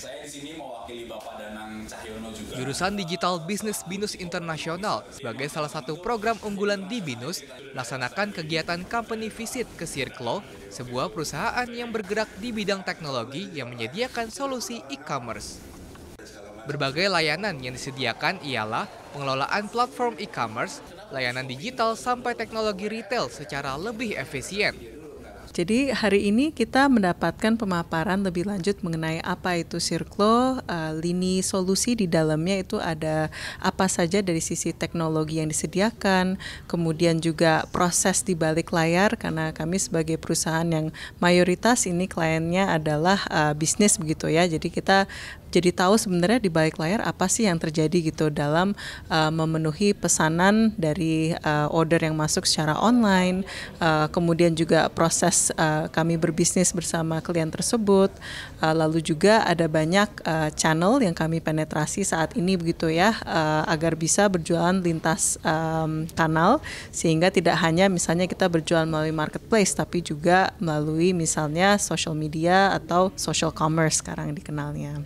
Saya di sini mewakili Bapak Danang Cahyono juga. Jurusan Digital Business Binus Internasional sebagai salah satu program unggulan di Binus laksanakan kegiatan company visit ke Circlo, sebuah perusahaan yang bergerak di bidang teknologi yang menyediakan solusi e-commerce. Berbagai layanan yang disediakan ialah pengelolaan platform e-commerce, layanan digital sampai teknologi retail secara lebih efisien. Jadi hari ini kita mendapatkan pemaparan lebih lanjut mengenai apa itu Sirklo, uh, eh, lini solusi di dalamnya itu ada apa saja dari sisi teknologi yang disediakan, kemudian juga proses di balik layar karena kami sebagai perusahaan yang mayoritas ini kliennya adalah uh, bisnis begitu ya. Jadi kita jadi tahu sebenarnya di balik layar apa sih yang terjadi gitu dalam uh, memenuhi pesanan dari uh, order yang masuk secara online, uh, kemudian juga proses uh, kami berbisnis bersama klien tersebut, uh, lalu juga ada banyak uh, channel yang kami penetrasi saat ini begitu ya uh, agar bisa berjualan lintas um, kanal sehingga tidak hanya misalnya kita berjualan melalui marketplace tapi juga melalui misalnya social media atau social commerce sekarang dikenalnya.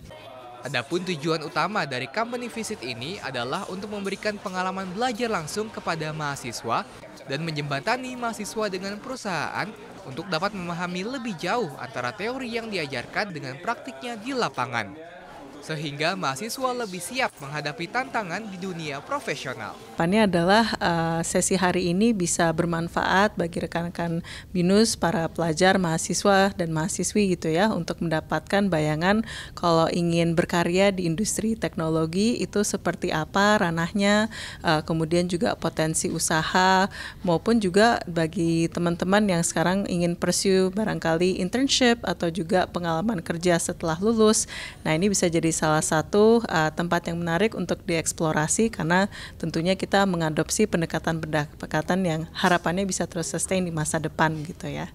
Adapun tujuan utama dari company visit ini adalah untuk memberikan pengalaman belajar langsung kepada mahasiswa dan menjembatani mahasiswa dengan perusahaan untuk dapat memahami lebih jauh antara teori yang diajarkan dengan praktiknya di lapangan sehingga mahasiswa lebih siap menghadapi tantangan di dunia profesional. Pannya adalah uh, sesi hari ini bisa bermanfaat bagi rekan-rekan BINUS, para pelajar, mahasiswa, dan mahasiswi gitu ya, untuk mendapatkan bayangan kalau ingin berkarya di industri teknologi itu seperti apa ranahnya, uh, kemudian juga potensi usaha, maupun juga bagi teman-teman yang sekarang ingin pursue barangkali internship atau juga pengalaman kerja setelah lulus. Nah ini bisa jadi salah satu uh, tempat yang menarik untuk dieksplorasi karena tentunya kita mengadopsi pendekatan-pendekatan yang harapannya bisa terus sustain di masa depan gitu ya.